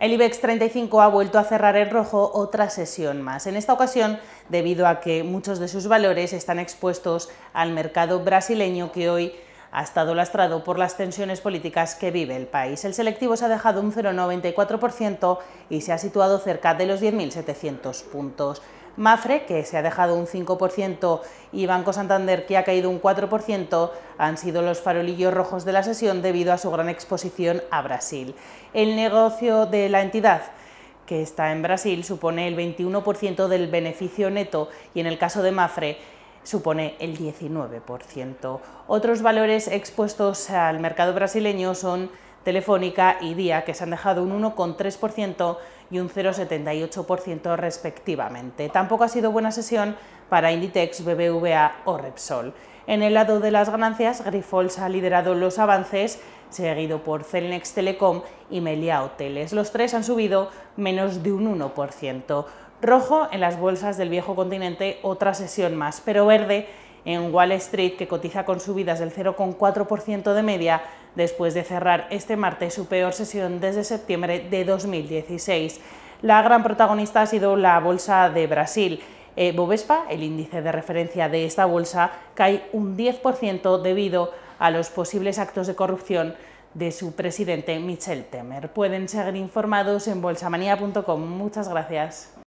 el IBEX 35 ha vuelto a cerrar en rojo otra sesión más, en esta ocasión debido a que muchos de sus valores están expuestos al mercado brasileño que hoy ha estado lastrado por las tensiones políticas que vive el país. El selectivo se ha dejado un 0,94% y se ha situado cerca de los 10.700 puntos. Mafre, que se ha dejado un 5%, y Banco Santander, que ha caído un 4%, han sido los farolillos rojos de la sesión debido a su gran exposición a Brasil. El negocio de la entidad que está en Brasil supone el 21% del beneficio neto y en el caso de Mafre supone el 19%. Otros valores expuestos al mercado brasileño son Telefónica y Día, que se han dejado un 1,3% y un 0,78% respectivamente. Tampoco ha sido buena sesión para Inditex, BBVA o Repsol. En el lado de las ganancias, Grifols ha liderado los avances, seguido por Celnex Telecom y Melia Hoteles. Los tres han subido menos de un 1%. Rojo en las bolsas del viejo continente, otra sesión más, pero verde en Wall Street, que cotiza con subidas del 0,4% de media después de cerrar este martes su peor sesión desde septiembre de 2016. La gran protagonista ha sido la Bolsa de Brasil. Eh, Bovespa, el índice de referencia de esta bolsa, cae un 10% debido a los posibles actos de corrupción de su presidente Michel Temer. Pueden seguir informados en bolsamanía.com. Muchas gracias.